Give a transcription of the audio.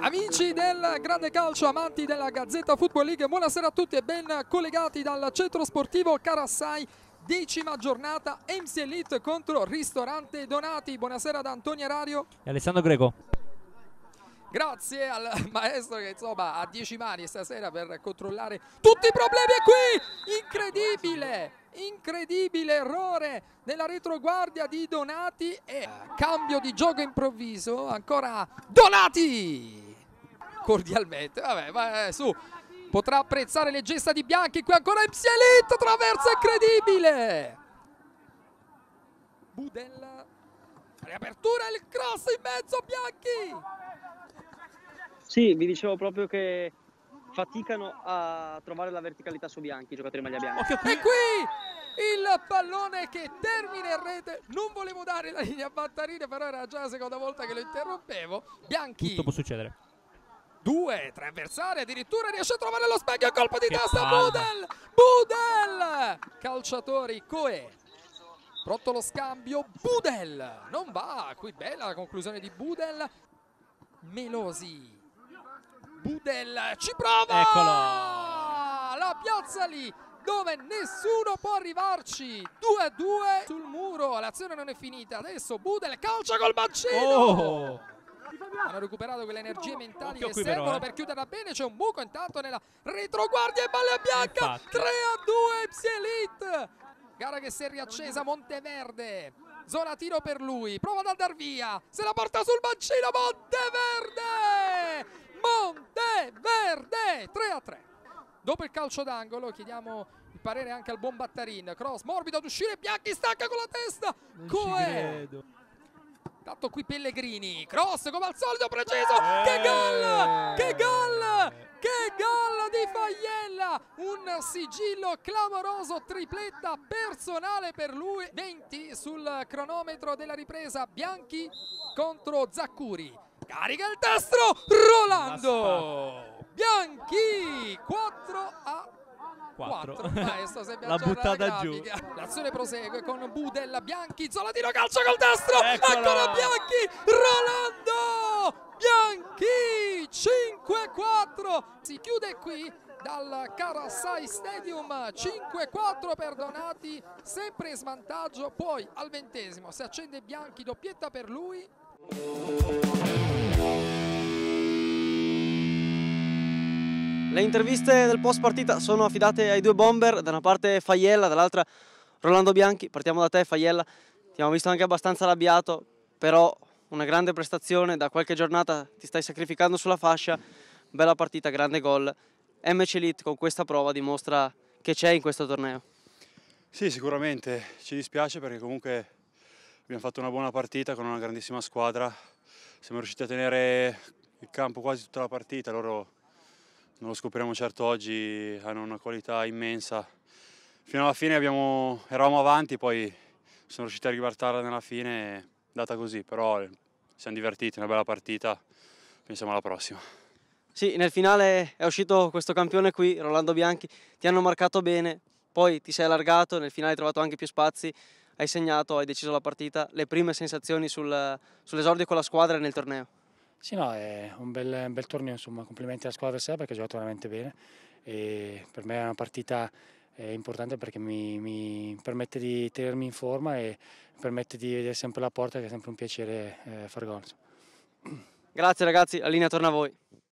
Amici del grande calcio, amanti della Gazzetta Football League, buonasera a tutti e ben collegati dal centro sportivo Carassai. Decima giornata MC Elite contro Ristorante Donati. Buonasera da Antonio Erario e Alessandro Greco. Grazie al maestro che insomma ha 10 mani stasera per controllare tutti i problemi qui! Incredibile! Incredibile errore nella retroguardia di Donati e cambio di gioco improvviso ancora Donati! cordialmente. Vabbè, va, eh, su. Potrà apprezzare le gesta di Bianchi. Qui ancora Ipsielito, traversa incredibile. Budel. Riapertura il cross in mezzo a Bianchi. Sì, vi dicevo proprio che faticano a trovare la verticalità su Bianchi, i giocatori maglia bianca. e qui il pallone che termina in rete. Non volevo dare la linea a Battarine, però era già la seconda volta che lo interrompevo. Bianchi. Tutto può succedere due, tre avversari, addirittura riesce a trovare lo specchio, colpo di che testa, palla. Budel, Budel, calciatori Coe, pronto lo scambio, Budel, non va, qui bella la conclusione di Budel, Melosi, Budel ci prova, Eccolo. la piazza lì dove nessuno può arrivarci 2 a 2 sul muro l'azione non è finita adesso Budel calcia col bacino oh hanno recuperato quelle energie oh, mentali Occhio che servono però, eh. per chiuderla bene c'è un buco intanto nella retroguardia e balla bianca 3 a 2 Psi gara che si è riaccesa Monteverde zona tiro per lui prova ad andar via se la porta sul mancino Monteverde Monteverde 3 a 3 dopo il calcio d'angolo chiediamo il parere anche al buon Battarin cross morbido ad uscire Bianchi stacca con la testa non Coe Intanto qui Pellegrini, cross come al solito preciso, eh. che gol, che gol, che gol di Fagliella, un sigillo clamoroso, tripletta personale per lui, 20 sul cronometro della ripresa, Bianchi contro Zaccuri, carica il destro, Rolando, Bianchi 4 a 4. 4. Maestro, L'ha buttata la giù. L'azione prosegue con Budella, Bianchi, Zola tiro calcio col destro, Eccola. ancora Bianchi, Rolando Bianchi 5-4. Si chiude qui dal Carasai Stadium 5-4 per Donati sempre in svantaggio poi al ventesimo si accende Bianchi doppietta per lui Le interviste del post partita sono affidate ai due bomber, da una parte Faiella, dall'altra Rolando Bianchi. Partiamo da te Faiella, ti abbiamo visto anche abbastanza arrabbiato, però una grande prestazione, da qualche giornata ti stai sacrificando sulla fascia, bella partita, grande gol. MC Elite con questa prova dimostra che c'è in questo torneo. Sì, sicuramente, ci dispiace perché comunque abbiamo fatto una buona partita con una grandissima squadra, siamo riusciti a tenere il campo quasi tutta la partita, loro non lo scopriremo certo oggi, hanno una qualità immensa. Fino alla fine abbiamo, eravamo avanti, poi sono riusciti a ribaltarla nella fine, data così, però siamo divertiti, una bella partita, pensiamo alla prossima. Sì, nel finale è uscito questo campione qui, Rolando Bianchi, ti hanno marcato bene, poi ti sei allargato, nel finale hai trovato anche più spazi, hai segnato, hai deciso la partita, le prime sensazioni sul, sull'esordio con la squadra e nel torneo. Sì, no, è un bel, un bel torneo, insomma, complimenti alla squadra sera perché ha giocato veramente bene e per me è una partita eh, importante perché mi, mi, permette di tenermi in forma e permette di vedere sempre la porta che è sempre un piacere eh, far gol. Grazie ragazzi, la linea torna a voi.